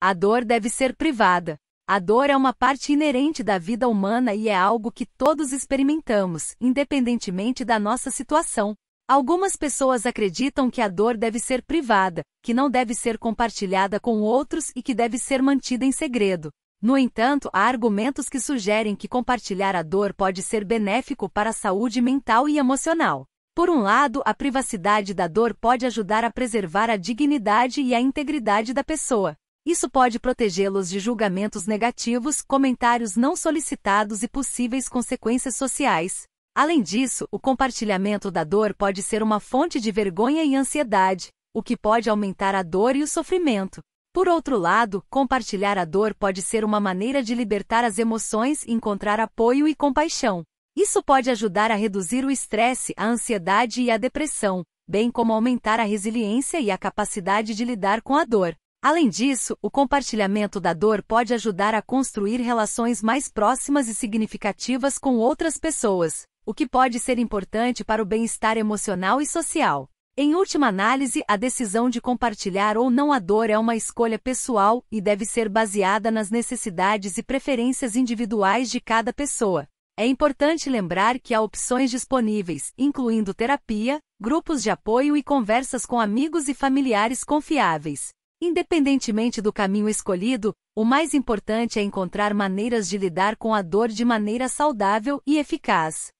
A dor deve ser privada. A dor é uma parte inerente da vida humana e é algo que todos experimentamos, independentemente da nossa situação. Algumas pessoas acreditam que a dor deve ser privada, que não deve ser compartilhada com outros e que deve ser mantida em segredo. No entanto, há argumentos que sugerem que compartilhar a dor pode ser benéfico para a saúde mental e emocional. Por um lado, a privacidade da dor pode ajudar a preservar a dignidade e a integridade da pessoa. Isso pode protegê-los de julgamentos negativos, comentários não solicitados e possíveis consequências sociais. Além disso, o compartilhamento da dor pode ser uma fonte de vergonha e ansiedade, o que pode aumentar a dor e o sofrimento. Por outro lado, compartilhar a dor pode ser uma maneira de libertar as emoções, encontrar apoio e compaixão. Isso pode ajudar a reduzir o estresse, a ansiedade e a depressão, bem como aumentar a resiliência e a capacidade de lidar com a dor. Além disso, o compartilhamento da dor pode ajudar a construir relações mais próximas e significativas com outras pessoas, o que pode ser importante para o bem-estar emocional e social. Em última análise, a decisão de compartilhar ou não a dor é uma escolha pessoal e deve ser baseada nas necessidades e preferências individuais de cada pessoa. É importante lembrar que há opções disponíveis, incluindo terapia, grupos de apoio e conversas com amigos e familiares confiáveis. Independentemente do caminho escolhido, o mais importante é encontrar maneiras de lidar com a dor de maneira saudável e eficaz.